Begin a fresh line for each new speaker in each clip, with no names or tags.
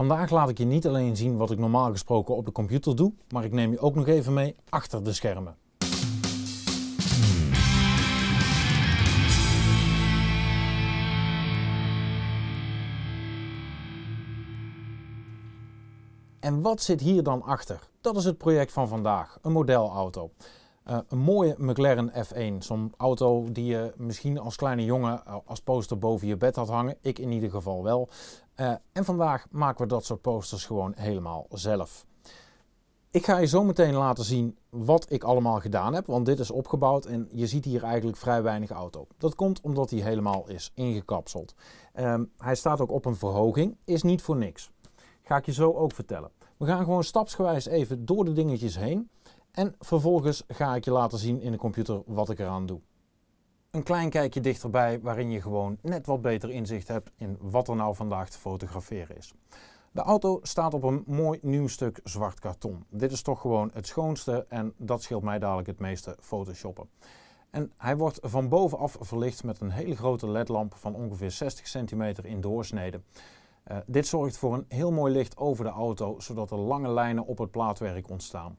Vandaag laat ik je niet alleen zien wat ik normaal gesproken op de computer doe, maar ik neem je ook nog even mee achter de schermen. En wat zit hier dan achter? Dat is het project van vandaag, een modelauto. Eh, een mooie McLaren F1, zo'n auto die je misschien als kleine jongen eh, als poster boven je bed had hangen. Ik in ieder geval wel. Eh, en vandaag maken we dat soort posters gewoon helemaal zelf. Ik ga je zo meteen laten zien wat ik allemaal gedaan heb, want dit is opgebouwd en je ziet hier eigenlijk vrij weinig auto. Dat komt omdat hij helemaal is ingekapseld. Ehm, hij staat ook op een verhoging, is niet voor niks. Ga ik je zo ook vertellen. We gaan gewoon stapsgewijs even door de dingetjes heen en vervolgens ga ik je laten zien in de computer wat ik eraan doe. Een klein kijkje dichterbij waarin je gewoon net wat beter inzicht hebt in wat er nou vandaag te fotograferen is. De auto staat op een mooi nieuw stuk zwart karton. Dit is toch gewoon het schoonste en dat scheelt mij dadelijk het meeste photoshoppen. En hij wordt van bovenaf verlicht met een hele grote ledlamp van ongeveer 60 centimeter in doorsnede. Eh, dit zorgt voor een heel mooi licht over de auto, zodat er lange lijnen op het plaatwerk ontstaan.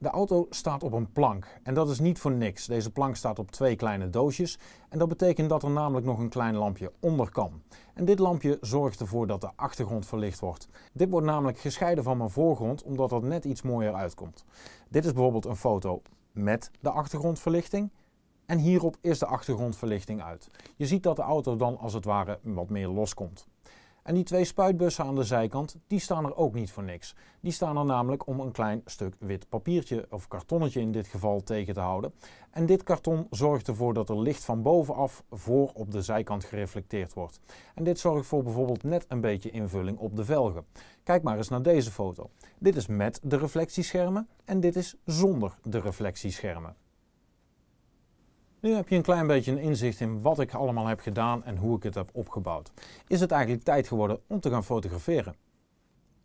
De auto staat op een plank en dat is niet voor niks. Deze plank staat op twee kleine doosjes en dat betekent dat er namelijk nog een klein lampje onder kan. En dit lampje zorgt ervoor dat de achtergrond verlicht wordt. Dit wordt namelijk gescheiden van mijn voorgrond omdat dat net iets mooier uitkomt. Dit is bijvoorbeeld een foto met de achtergrondverlichting en hierop is de achtergrondverlichting uit. Je ziet dat de auto dan als het ware wat meer loskomt. En die twee spuitbussen aan de zijkant, die staan er ook niet voor niks. Die staan er namelijk om een klein stuk wit papiertje of kartonnetje in dit geval tegen te houden. En dit karton zorgt ervoor dat er licht van bovenaf voor op de zijkant gereflecteerd wordt. En dit zorgt voor bijvoorbeeld net een beetje invulling op de velgen. Kijk maar eens naar deze foto. Dit is met de reflectieschermen en dit is zonder de reflectieschermen. Nu heb je een klein beetje een inzicht in wat ik allemaal heb gedaan en hoe ik het heb opgebouwd. Is het eigenlijk tijd geworden om te gaan fotograferen?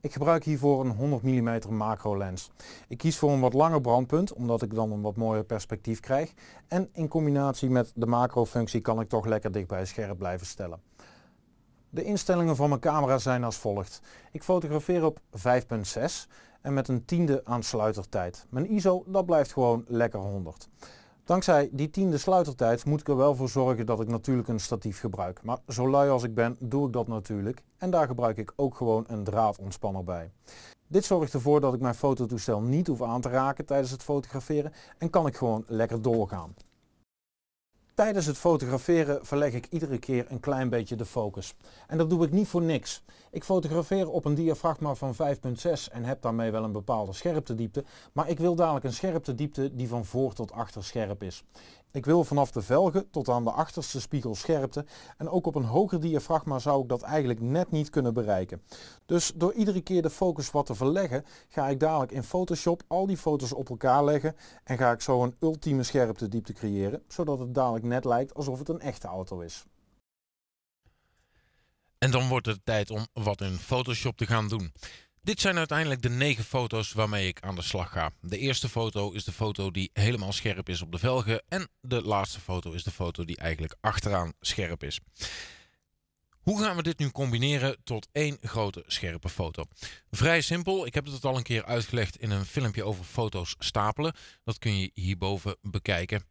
Ik gebruik hiervoor een 100 mm macro lens. Ik kies voor een wat langer brandpunt omdat ik dan een wat mooier perspectief krijg. En in combinatie met de macro functie kan ik toch lekker dichtbij scherp blijven stellen. De instellingen van mijn camera zijn als volgt. Ik fotografeer op 5.6 en met een tiende aan sluitertijd. Mijn ISO dat blijft gewoon lekker 100. Dankzij die tiende sluitertijd moet ik er wel voor zorgen dat ik natuurlijk een statief gebruik. Maar zo lui als ik ben, doe ik dat natuurlijk. En daar gebruik ik ook gewoon een draadontspanner bij. Dit zorgt ervoor dat ik mijn fototoestel niet hoef aan te raken tijdens het fotograferen en kan ik gewoon lekker doorgaan. Tijdens het fotograferen verleg ik iedere keer een klein beetje de focus. En dat doe ik niet voor niks. Ik fotografeer op een diafragma van 5.6 en heb daarmee wel een bepaalde scherptediepte, maar ik wil dadelijk een scherptediepte die van voor tot achter scherp is. Ik wil vanaf de velgen tot aan de achterste spiegel scherpte en ook op een hoger diafragma zou ik dat eigenlijk net niet kunnen bereiken. Dus door iedere keer de focus wat te verleggen ga ik dadelijk in Photoshop al die foto's op elkaar leggen en ga ik zo een ultieme scherpte diepte creëren zodat het dadelijk net lijkt alsof het een echte auto is. En dan wordt het tijd om wat in Photoshop te gaan doen. Dit zijn uiteindelijk de negen foto's waarmee ik aan de slag ga. De eerste foto is de foto die helemaal scherp is op de velgen. En de laatste foto is de foto die eigenlijk achteraan scherp is. Hoe gaan we dit nu combineren tot één grote scherpe foto? Vrij simpel, ik heb het al een keer uitgelegd in een filmpje over foto's stapelen. Dat kun je hierboven bekijken.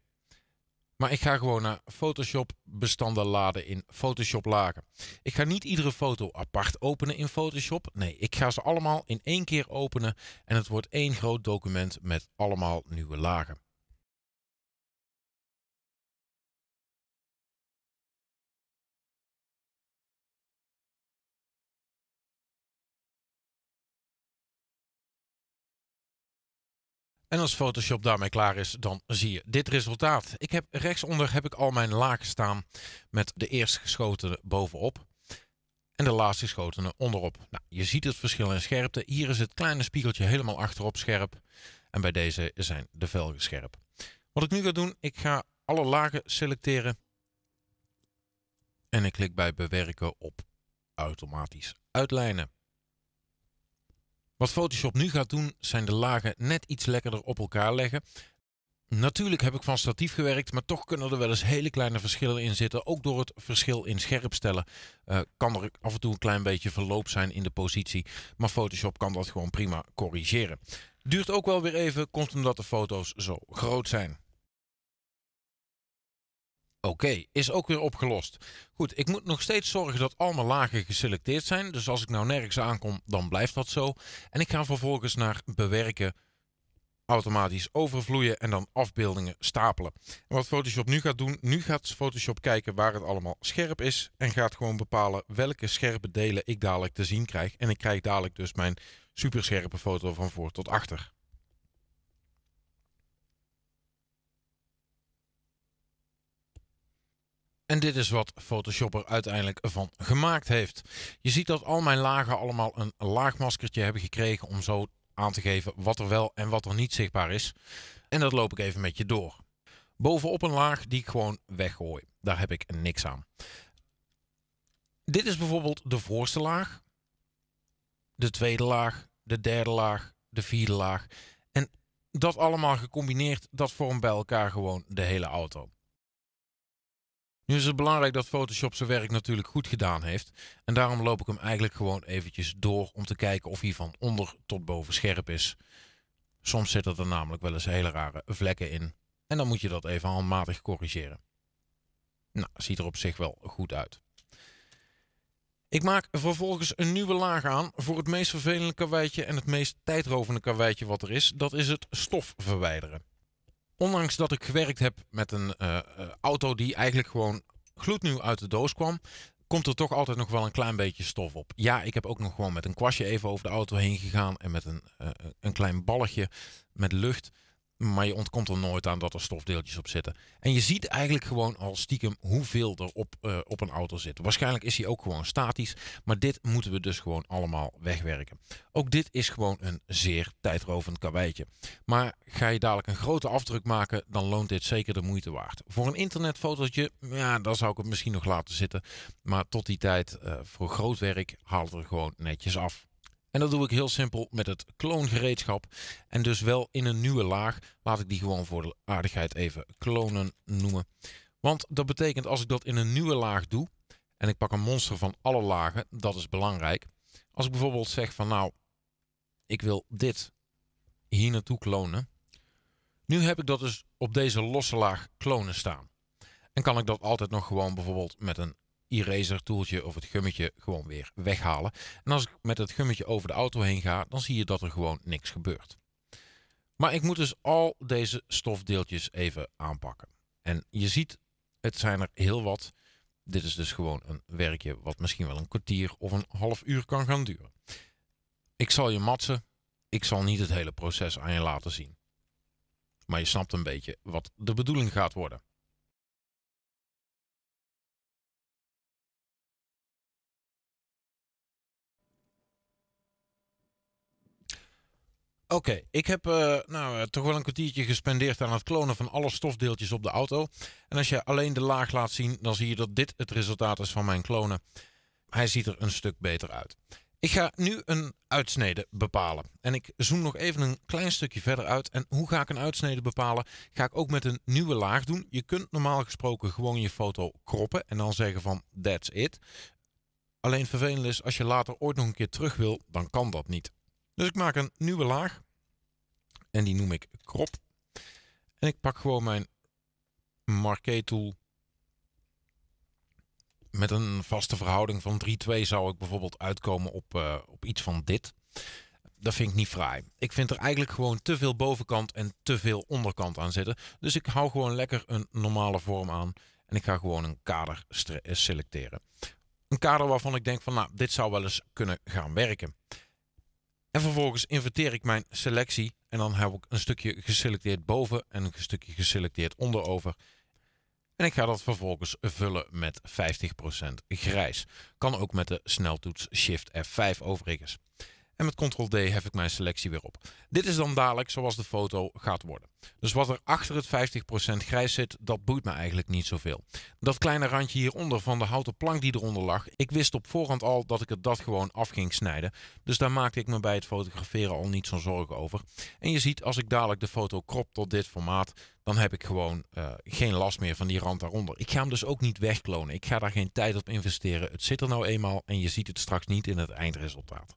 Maar ik ga gewoon naar Photoshop bestanden laden in Photoshop lagen. Ik ga niet iedere foto apart openen in Photoshop. Nee, ik ga ze allemaal in één keer openen. En het wordt één groot document met allemaal nieuwe lagen. En als Photoshop daarmee klaar is, dan zie je dit resultaat. Ik heb rechtsonder heb ik al mijn lagen staan met de geschoten bovenop en de laatste geschoten onderop. Nou, je ziet het verschil in scherpte. Hier is het kleine spiegeltje helemaal achterop scherp en bij deze zijn de velgen scherp. Wat ik nu ga doen, ik ga alle lagen selecteren en ik klik bij bewerken op automatisch uitlijnen. Wat Photoshop nu gaat doen, zijn de lagen net iets lekkerder op elkaar leggen. Natuurlijk heb ik van statief gewerkt, maar toch kunnen er wel eens hele kleine verschillen in zitten. Ook door het verschil in scherp stellen eh, kan er af en toe een klein beetje verloop zijn in de positie. Maar Photoshop kan dat gewoon prima corrigeren. Duurt ook wel weer even, komt omdat de foto's zo groot zijn. Oké, is ook weer opgelost. Goed, ik moet nog steeds zorgen dat allemaal lagen geselecteerd zijn. Dus als ik nou nergens aankom, dan blijft dat zo. En ik ga vervolgens naar bewerken, automatisch overvloeien en dan afbeeldingen stapelen. wat Photoshop nu gaat doen, nu gaat Photoshop kijken waar het allemaal scherp is. En gaat gewoon bepalen welke scherpe delen ik dadelijk te zien krijg. En ik krijg dadelijk dus mijn superscherpe foto van voor tot achter. En dit is wat Photoshop er uiteindelijk van gemaakt heeft. Je ziet dat al mijn lagen allemaal een laagmaskertje hebben gekregen om zo aan te geven wat er wel en wat er niet zichtbaar is. En dat loop ik even met je door. Bovenop een laag die ik gewoon weggooi. Daar heb ik niks aan. Dit is bijvoorbeeld de voorste laag. De tweede laag, de derde laag, de vierde laag. En dat allemaal gecombineerd, dat vormt bij elkaar gewoon de hele auto. Nu is het belangrijk dat Photoshop zijn werk natuurlijk goed gedaan heeft. En daarom loop ik hem eigenlijk gewoon eventjes door om te kijken of hij van onder tot boven scherp is. Soms zitten er namelijk wel eens hele rare vlekken in. En dan moet je dat even handmatig corrigeren. Nou, ziet er op zich wel goed uit. Ik maak vervolgens een nieuwe laag aan voor het meest vervelende karweitje en het meest tijdrovende karweitje wat er is. Dat is het stof verwijderen ondanks dat ik gewerkt heb met een eh, eh, auto die eigenlijk gewoon gloednieuw uit de doos kwam, komt er toch altijd nog wel een klein beetje stof op. Ja, ik heb ook nog gewoon met een kwastje even over de auto heen gegaan en met een, eh, een klein balletje met lucht maar je ontkomt er nooit aan dat er stofdeeltjes op zitten. En je ziet eigenlijk gewoon al stiekem hoeveel er op, eh, op een auto zit. Waarschijnlijk is hij ook gewoon statisch. Maar dit moeten we dus gewoon allemaal wegwerken. Ook dit is gewoon een zeer tijdrovend kabijtje. Maar ga je dadelijk een grote afdruk maken, dan loont dit zeker de moeite waard. Voor een internetfotootje, ja, dan zou ik het misschien nog laten zitten. Maar tot die tijd, eh, voor groot werk, haal het er gewoon netjes af. En dat doe ik heel simpel met het kloongereedschap. En dus wel in een nieuwe laag. Laat ik die gewoon voor de aardigheid even klonen noemen. Want dat betekent als ik dat in een nieuwe laag doe. En ik pak een monster van alle lagen. Dat is belangrijk. Als ik bijvoorbeeld zeg van nou. Ik wil dit hier naartoe klonen. Nu heb ik dat dus op deze losse laag klonen staan. En kan ik dat altijd nog gewoon bijvoorbeeld met een eraser toeltje of het gummetje gewoon weer weghalen. En als ik met het gummetje over de auto heen ga, dan zie je dat er gewoon niks gebeurt. Maar ik moet dus al deze stofdeeltjes even aanpakken. En je ziet, het zijn er heel wat. Dit is dus gewoon een werkje wat misschien wel een kwartier of een half uur kan gaan duren. Ik zal je matsen. Ik zal niet het hele proces aan je laten zien. Maar je snapt een beetje wat de bedoeling gaat worden. Oké, ik heb uh, nou, eh, toch wel een kwartiertje gespendeerd aan het klonen van alle stofdeeltjes op de auto. En als je alleen de laag laat zien, dan zie je dat dit het resultaat is van mijn klonen. Hij ziet er een stuk beter uit. Ik ga nu een uitsnede bepalen. En ik zoom nog even een klein stukje verder uit. En hoe ga ik een uitsnede bepalen? Ga ik ook met een nieuwe laag doen. Je kunt normaal gesproken gewoon je foto kroppen en dan zeggen van that's it. Alleen vervelend is, als je later ooit nog een keer terug wil, dan kan dat niet. Dus ik maak een nieuwe laag. En die noem ik crop. En ik pak gewoon mijn marquee tool. Met een vaste verhouding van 3-2 zou ik bijvoorbeeld uitkomen op, eh, op iets van dit. Dat vind ik niet fraai. Ik vind er eigenlijk gewoon te veel bovenkant en te veel onderkant aan zitten. Dus ik hou gewoon lekker een normale vorm aan. En ik ga gewoon een kader eh, selecteren. Een kader waarvan ik denk van nou, dit zou wel eens kunnen gaan werken. En vervolgens inverteer ik mijn selectie en dan heb ik een stukje geselecteerd boven en een stukje geselecteerd onderover. En ik ga dat vervolgens vullen met 50% grijs. Kan ook met de sneltoets Shift F5 overigens. En met Ctrl-D heb ik mijn selectie weer op. Dit is dan dadelijk zoals de foto gaat worden. Dus wat er achter het 50% grijs zit, dat boeit me eigenlijk niet zoveel. Dat kleine randje hieronder van de houten plank die eronder lag, ik wist op voorhand al dat ik het dat gewoon af ging snijden. Dus daar maakte ik me bij het fotograferen al niet zo'n zorgen over. En je ziet, als ik dadelijk de foto krop tot dit formaat, dan heb ik gewoon eh, geen last meer van die rand daaronder. Ik ga hem dus ook niet wegklonen. Ik ga daar geen tijd op investeren. Het zit er nou eenmaal en je ziet het straks niet in het eindresultaat.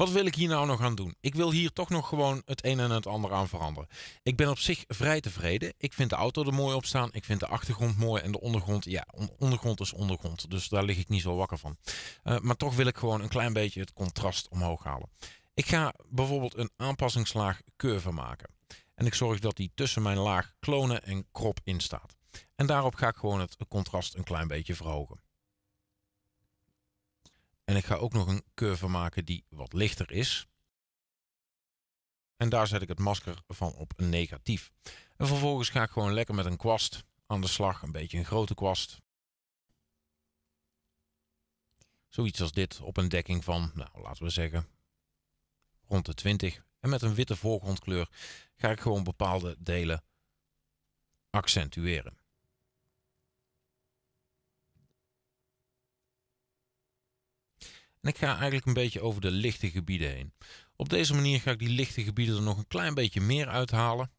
Wat wil ik hier nou nog aan doen? Ik wil hier toch nog gewoon het een en het ander aan veranderen. Ik ben op zich vrij tevreden. Ik vind de auto er mooi op staan. Ik vind de achtergrond mooi en de ondergrond. Ja, ondergrond is ondergrond. Dus daar lig ik niet zo wakker van. Eh, maar toch wil ik gewoon een klein beetje het contrast omhoog halen. Ik ga bijvoorbeeld een aanpassingslaag curve maken. En ik zorg dat die tussen mijn laag klonen en krop in staat. En daarop ga ik gewoon het contrast een klein beetje verhogen. En ik ga ook nog een curve maken die wat lichter is. En daar zet ik het masker van op een negatief. En vervolgens ga ik gewoon lekker met een kwast aan de slag. Een beetje een grote kwast. Zoiets als dit op een dekking van, nou laten we zeggen, rond de 20. En met een witte voorgrondkleur ga ik gewoon bepaalde delen accentueren. En ik ga eigenlijk een beetje over de lichte gebieden heen. Op deze manier ga ik die lichte gebieden er nog een klein beetje meer uithalen.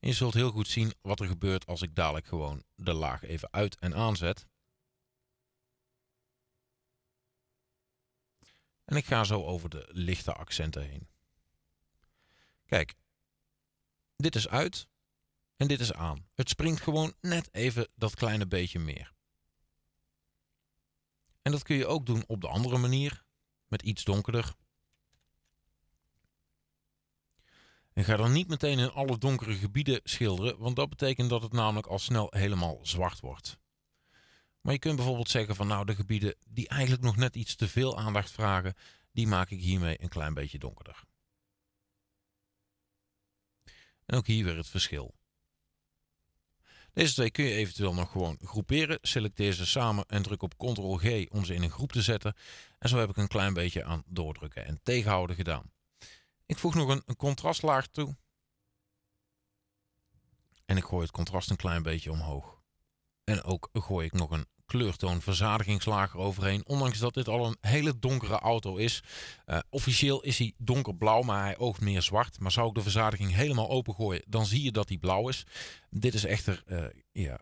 En je zult heel goed zien wat er gebeurt als ik dadelijk gewoon de laag even uit en aanzet. En ik ga zo over de lichte accenten heen. Kijk, dit is uit en dit is aan. Het springt gewoon net even dat kleine beetje meer. En dat kun je ook doen op de andere manier, met iets donkerder. En ga dan niet meteen in alle donkere gebieden schilderen, want dat betekent dat het namelijk al snel helemaal zwart wordt. Maar je kunt bijvoorbeeld zeggen van nou de gebieden die eigenlijk nog net iets te veel aandacht vragen, die maak ik hiermee een klein beetje donkerder. En ook hier weer het verschil. Deze twee kun je eventueel nog gewoon groeperen. Selecteer ze samen en druk op Ctrl-G om ze in een groep te zetten. En zo heb ik een klein beetje aan doordrukken en tegenhouden gedaan. Ik voeg nog een, een contrastlaag toe. En ik gooi het contrast een klein beetje omhoog. En ook gooi ik nog een kleurtoon, verzadigingslager overheen. Ondanks dat dit al een hele donkere auto is. Uh, officieel is hij donkerblauw, maar hij oogt meer zwart. Maar zou ik de verzadiging helemaal opengooien, dan zie je dat hij blauw is. Dit is echter eh, ja,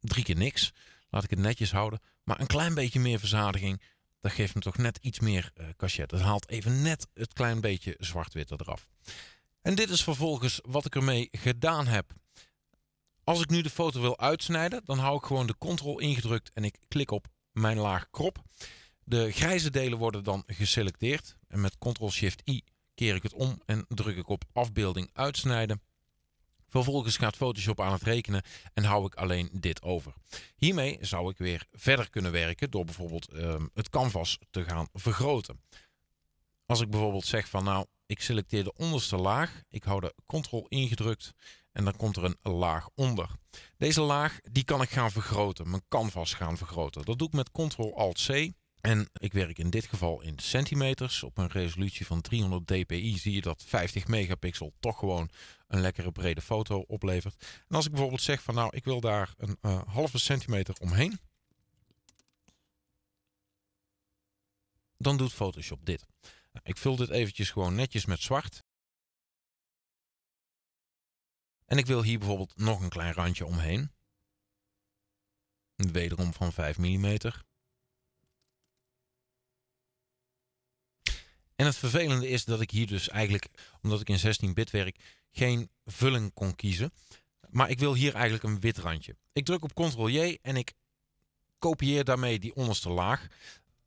drie keer niks. Laat ik het netjes houden. Maar een klein beetje meer verzadiging, dat geeft hem toch net iets meer uh, cachet. Het haalt even net het klein beetje zwart-witte eraf. En dit is vervolgens wat ik ermee gedaan heb. Als ik nu de foto wil uitsnijden, dan hou ik gewoon de ctrl ingedrukt en ik klik op mijn laag krop. De grijze delen worden dan geselecteerd en met ctrl-shift-i keer ik het om en druk ik op afbeelding uitsnijden. Vervolgens gaat Photoshop aan het rekenen en hou ik alleen dit over. Hiermee zou ik weer verder kunnen werken door bijvoorbeeld ehm, het canvas te gaan vergroten. Als ik bijvoorbeeld zeg van nou, ik selecteer de onderste laag, ik hou de ctrl ingedrukt en dan komt er een laag onder. Deze laag die kan ik gaan vergroten, mijn canvas gaan vergroten. Dat doe ik met Ctrl-Alt-C. En ik werk in dit geval in centimeters. Op een resolutie van 300 dpi zie je dat 50 megapixel toch gewoon een lekkere brede foto oplevert. En als ik bijvoorbeeld zeg van nou ik wil daar een uh, halve centimeter omheen. Dan doet Photoshop dit. Nou, ik vul dit eventjes gewoon netjes met zwart. En ik wil hier bijvoorbeeld nog een klein randje omheen. Wederom van 5 mm. En het vervelende is dat ik hier dus eigenlijk, omdat ik in 16-bit werk, geen vulling kon kiezen. Maar ik wil hier eigenlijk een wit randje. Ik druk op Ctrl-J en ik kopieer daarmee die onderste laag.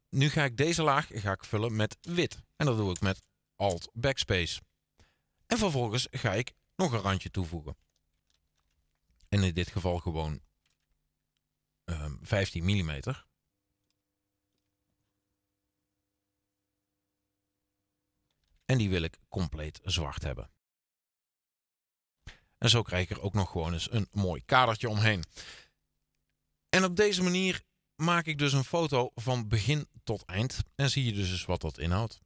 Nu ga ik deze laag ga ik vullen met wit. En dat doe ik met Alt Backspace. En vervolgens ga ik nog een randje toevoegen. En in dit geval gewoon 15 ehm, mm. En die wil ik compleet zwart hebben. En zo krijg ik er ook nog gewoon eens een mooi kadertje omheen. En op deze manier maak ik dus een foto van begin tot eind. En zie je dus eens wat dat inhoudt.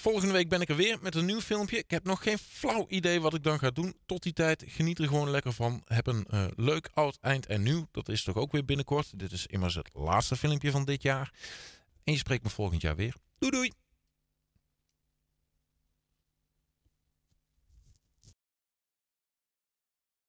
Volgende week ben ik er weer met een nieuw filmpje. Ik heb nog geen flauw idee wat ik dan ga doen. Tot die tijd, geniet er gewoon lekker van. Heb een eh, leuk oud eind en nieuw. Dat is toch ook weer binnenkort. Dit is immers het laatste filmpje van dit jaar. En je spreekt me volgend jaar weer. Doei doei!